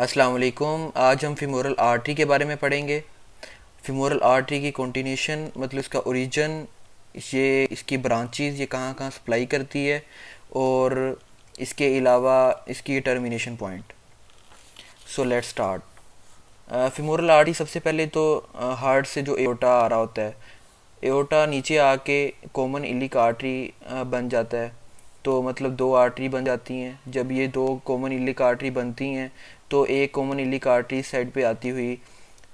अस्सलाम वालेकुम आज हम फीमोरल आर्टरी के बारे में पढ़ेंगे फीमोरल आर्टरी की कॉन्टीन्यूशन मतलब इसका ओरिजिन ये इसकी ब्रांचेस ये कहाँ कहाँ सप्लाई करती है और इसके अलावा इसकी termination point so let start femoral artery सबसे पहले तो हार्ट से जो एओटा आ रहा होता है एओटा नीचे आके कॉमन इलिक आर्टरी बन जाता है तो मतलब दो आर्टरी बन जाती हैं जब ये दो कॉमन इलिक आर्टरी बनती हैं तो एक कॉमन इलिक आर्टरी साइड पे आती हुई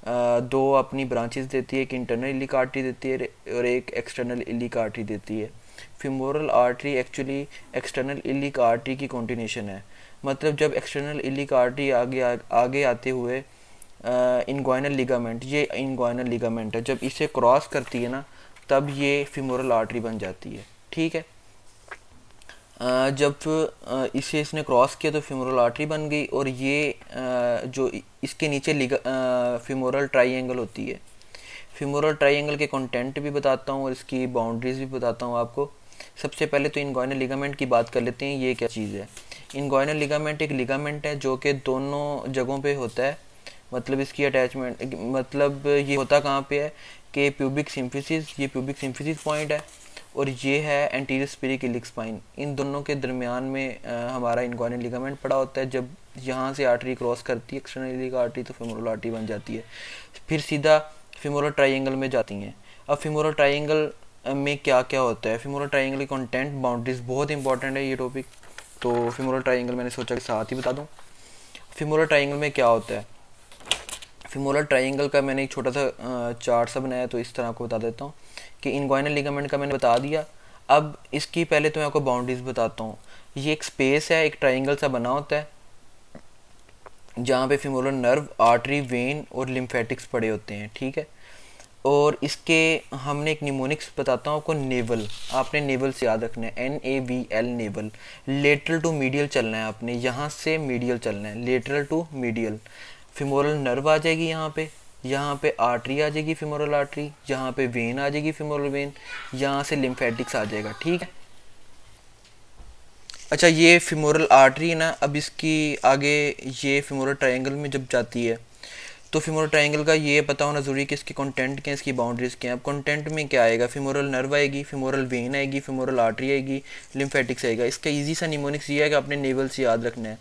आ, दो अपनी ब्रांचेस देती है एक इंटरनल इलिक आर्टरी देती है और एक एक्सटर्नल इलिक आर्टरी देती है femoral artery actually external iliac artery की कॉन्टीन्यूशन है मतलब जब एक्सटर्नल इलिक आर्टरी आगे आ, आगे आते हुए इनगोइनल लिगामेंट ये इनगोइनल लिगामेंट है जब इसे क्रॉस करती है ना तब ये फिमोरल आर्टरी बन जाती है ठीक है जब इसे इसने क्रॉस किया तो फ्यूमोरल आर्टरी बन गई और ये जो इसके नीचे फ्यूमोरल ट्राइंगल होती है फ्यूमोरल ट्राइंगल के कंटेंट भी बताता हूँ और इसकी बाउंड्रीज भी बताता हूँ आपको सबसे पहले तो इनगोइनल लिगामेंट की बात कर लेते हैं ये क्या चीज़ है इनगोइनल लिगामेंट एक लिगामेंट है जो कि दोनों जगहों पे होता है मतलब इसकी अटैचमेंट मतलब ये होता कहाँ पे है कि प्यूबिक सिम्फिस ये प्यूबिक सिम्फिसिस पॉइंट है और ये है एंटीरियर स्पेरिकलिक स्पाइन इन दोनों के दरमियान में आ, हमारा इनक्वायरिन लिगामेंट पड़ा होता है जब यहाँ से आर्टरी क्रॉस करती है एक्सटर्नली का आर्टरी तो फेमोरल आर्टरी बन जाती है फिर सीधा फिमोरल ट्राइंगल में जाती हैं अब फिमोरल ट्राइंगल में क्या क्या होता है फिमोरल ट्राइंगल की कंटेंट बाउंड्रीज बहुत इंपॉर्टेंट है ये टॉपिक तो फिमोरल ट्राइंगल मैंने सोचा कि साथ ही बता दूँ फिमोरल ट्राइंगल में क्या होता है फिमोलर ट्राइंगल का मैंने एक छोटा सा चार्ट सा बनाया तो इस तरह आपको बता देता हूँ कि इनगोइनल लिगामेंट का मैंने बता दिया अब इसकी पहले तो मैं आपको बाउंड्रीज बताता हूँ ये एक स्पेस है एक ट्राइंगल सा बना होता है जहाँ पे फिमोलर नर्व आर्टरी वेन और लिम्फेटिक्स पड़े होते हैं ठीक है और इसके हमने एक निमोनिक्स बताता हूँ आपको नेवल आपने नेवल से याद रखना है N A V L navel lateral to medial चलना है आपने यहाँ से मीडियल चलना है lateral to medial femoral nerve आ जाएगी यहाँ पे यहाँ पे आर्टरी आ जाएगी फिमोरल आर्टरी यहाँ पे वेन आ जाएगी फिमोरल वेन यहाँ से लिम्फेटिक्स आ जाएगा ठीक है अच्छा ये फिमोरल आर्टरी ना अब इसकी आगे ये फिमोरल ट्रायंगल में जब जाती है तो फिमोरल ट्रायंगल का ये पता होना ज़रूरी कि इसके कंटेंट क्या है इसकी बाउंड्रीज़ क्या है अब कंटेंट में क्या आएगा फिमोरल नर्व आएगी फिमोरल वेन आएगी फिमोरल आर्टरी आएगी लिम्फेटिक्स आएगा इसका इजी सा निमोनिक्स ये है कि आपने नेवल से याद रखना है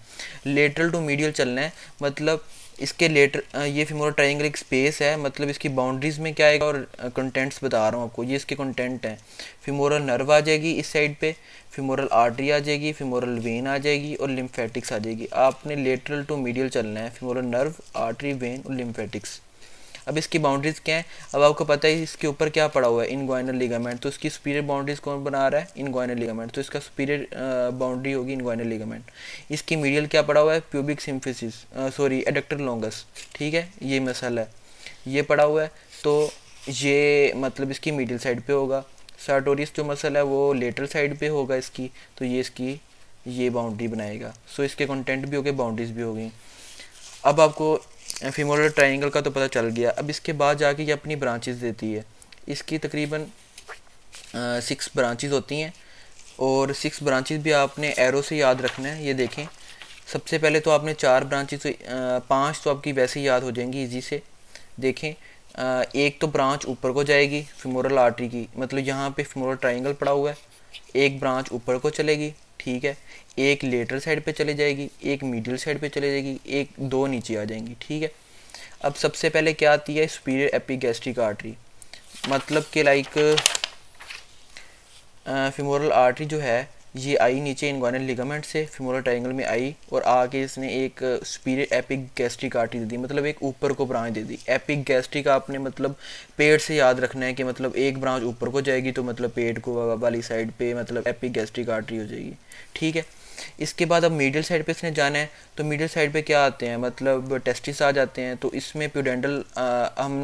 लेटरल टू मीडियल चलना है मतलब इसके लेटर ये फिमोरल ट्राइंगल एक स्पेस है मतलब इसकी बाउंड्रीज़ में क्या आएगा और कंटेंट्स बता रहा हूँ आपको ये इसके कंटेंट हैं फिमोरल नर्व आ जाएगी इस साइड पे फिमोरल आर्टरी आ जाएगी फिमोरल वेन आ जाएगी और लिम्फेटिक्स आ जाएगी आपने लेटरल टू मीडियल चलना है फिमोरल नर्व आर्टरी वेन और लिम्फेटिक्स अब इसकी बाउंड्रीज़ क्या है अब आपको पता है इसके ऊपर क्या पड़ा हुआ है इनगोइनल लिगामेंट तो इसकी सुपीरियर बाउंड्रीज कौन बना रहा है इनगोइनल लिगामेंट तो इसका सुपीरियर बाउंड्री होगी इनगोइनल लिगामेंट इसकी मीडियल क्या पड़ा हुआ है pubic symphysis sorry adductor longus ठीक है ये मसल है ये पड़ा हुआ है तो ये मतलब इसकी मीडियल साइड पर होगा सार्टोरियस जो मसल है वो लेटर साइड पर होगा इसकी तो ये इसकी ये बाउंड्री बनाएगा सो so, इसके कंटेंट भी हो गए बाउंड्रीज भी हो गई अब आपको फीमोरल ट्राइंगल का तो पता चल गया अब इसके बाद जाके ये अपनी ब्रांचेस देती है इसकी तकरीबन सिक्स ब्रांचेस होती हैं और सिक्स ब्रांचेस भी आपने एरो से याद रखना है ये देखें सबसे पहले तो आपने चार ब्रांचेस पांच तो आपकी वैसे याद हो जाएंगी इजी से देखें आ, एक तो ब्रांच ऊपर को जाएगी फिमोरल आर्टरी की मतलब यहाँ पे फिमोरल ट्राइंगल पड़ा हुआ है एक ब्रांच ऊपर को चलेगी ठीक है एक लेटर साइड पे चले जाएगी एक मीडियल साइड पे चले जाएगी एक दो नीचे आ जाएंगी ठीक है अब सबसे पहले क्या आती है स्पीरियर एपिगैस्ट्रिक आर्टरी मतलब कि लाइक फिमोरल आर्टरी जो है ये आई नीचे इनगोनल लिगामेंट से फिमोरल ट्रायंगल में आई और आके इसने एक सुपीरियर एपिक गैस्ट्रिक आर्टरी दे दी मतलब एक ऊपर को ब्रांच दे दी एपिक गैस्ट्रिक आपने मतलब पेट से याद रखना है कि मतलब एक ब्रांच ऊपर को जाएगी तो मतलब पेट को वाली साइड पे मतलब एपिक गैस्ट्रिक आर्टरी हो जाएगी ठीक है इसके बाद अब मीडियल साइड पे इसने जाना है तो मीडियल साइड पे क्या आते हैं मतलब टेस्टिस आ जाते हैं तो इसमें प्यूडेंटल हम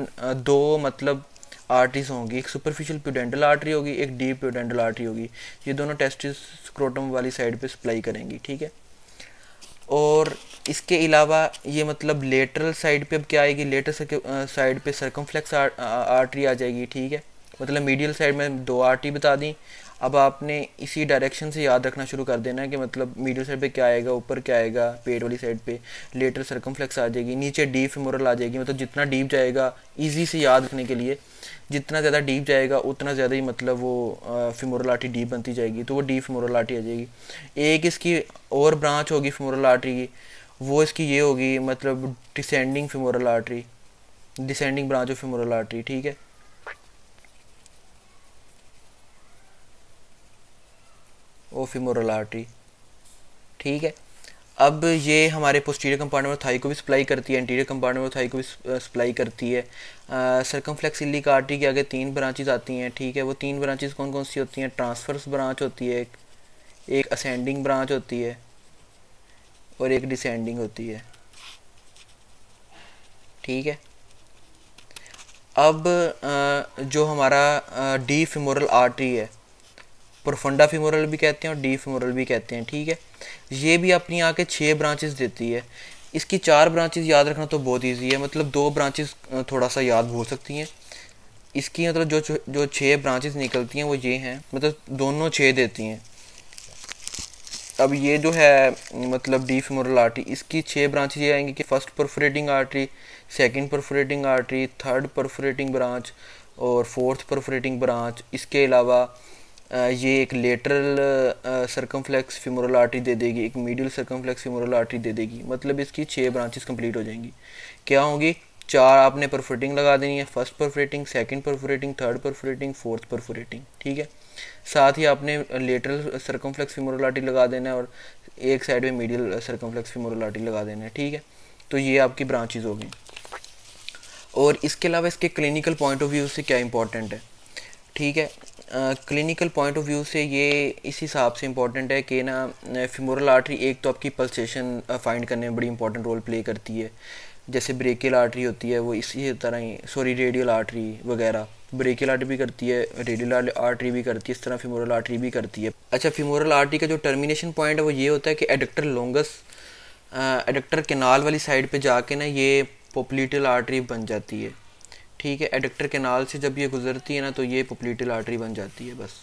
दो मतलब आर्टरीज होंगी एक सुपरफिशियल प्यूडेंटल आर्टरी होगी एक डीप प्यूडेंटल आर्टरी होगी ये दोनों टेस्टिस स्क्रोटम वाली साइड पे सप्लाई करेंगी ठीक है और इसके अलावा ये मतलब लेटरल साइड पे अब क्या आएगी लेटर साइड पे सरकमफ्लेक्स आर्टरी आ जाएगी ठीक है मतलब मीडियल साइड में दो आर्टरी बता दी अब आपने इसी डायरेक्शन से याद रखना शुरू कर देना कि मतलब मीडियल साइड पे क्या आएगा ऊपर क्या आएगा पेट वाली साइड पे लेटर सरकमफ्लेक्स आ जाएगी नीचे डीप फेमोरल आ जाएगी मतलब जितना डीप जाएगा इजी से याद रखने के लिए जितना ज़्यादा डीप जाएगा उतना ज़्यादा ही मतलब वो फिमोरल आर्टरी डीप बनती जाएगी तो वो डीप फिमोरल आर्टरी आ जाएगी एक इसकी और ब्रांच होगी फिमोरल आर्टरी की वो इसकी ये होगी मतलब descending femoral artery descending branch of femoral artery ठीक है ओ फिमोरल आर्टरी ठीक है अब ये हमारे पोस्टीरियर कंपार्टमेंट थाई को भी सप्लाई करती है इंटीरियर कंपार्टमेंट थाई को भी सप्लाई करती है सरकमफ्लेक्स इली का आर्टरी के आगे तीन ब्रांचेज आती हैं ठीक है वो तीन ब्रांचेज कौन कौन सी होती हैं ट्रांसफर्स ब्रांच होती है एक एक असेंडिंग ब्रांच होती है और एक डिसेंडिंग होती है ठीक है अब जो हमारा डी फिमोरल आर्टरी है प्रोफंडा फिमोरल भी कहते हैं और डी फिमोरल भी कहते हैं ठीक है ये भी अपनी आके छः ब्रांचेस देती है इसकी चार ब्रांचेस याद रखना तो बहुत ईजी है मतलब दो ब्रांचेस थोड़ा सा याद हो सकती हैं इसकी मतलब जो जो छः ब्रांचेस निकलती हैं वो ये हैं मतलब दोनों छः देती हैं अब ये जो है मतलब डी फेमोरल आर्टरी इसकी छः ब्रांचेज ये आएंगी कि first perforating artery second perforating artery third perforating branch और फोर्थ परफोरेटिंग ब्रांच इसके अलावा ये एक लेटरल सर्कमफ्लेक्स फ्यूमरल आर्टरी दे देगी एक मीडियल सर्कमफ्लेक्स फ्यूमरल आर्टरी दे देगी मतलब इसकी छः ब्रांचेस कंप्लीट हो जाएंगी क्या होंगी चार आपने परफोरेटिंग लगा देनी है first perforating second perforating third perforating fourth perforating ठीक है साथ ही आपने लेटरल सर्कमफ्लेक्स फ्यूमरल आर्टरी लगा देना है और एक साइड में मीडियल सर्कमफ्लेक्स फ्यूमरल आर्टरी लगा देना है ठीक है तो ये आपकी ब्रांचेज होगी और इसके अलावा इसके क्लिनिकल पॉइंट ऑफ व्यू से क्या इंपॉर्टेंट है ठीक है क्लिनिकल पॉइंट ऑफ व्यू से ये इस हिसाब से इम्पॉर्टेंट है कि ना फिमोरल आर्टरी एक तो आपकी पल्सेशन फाइंड करने में बड़ी इंपॉर्टेंट रोल प्ले करती है जैसे ब्रेकियल आर्टरी होती है वो इसी तरह ही सॉरी रेडियल आर्टरी वगैरह ब्रेकियल आर्टरी भी करती है रेडियल आर्टरी भी करती है इस तरह फिमोरल आर्टरी भी करती है अच्छा फिमोरल आर्टरी का जो टर्मिनेशन पॉइंट है वो ये होता है कि एडक्टर लोंगस एडक्टर केनाल वाली साइड पर जाके ना ये पोपलीटल आर्टरी बन जाती है ठीक है एडक्टर केनाल से जब ये गुजरती है ना तो ये पोपलीटल आर्टरी बन जाती है बस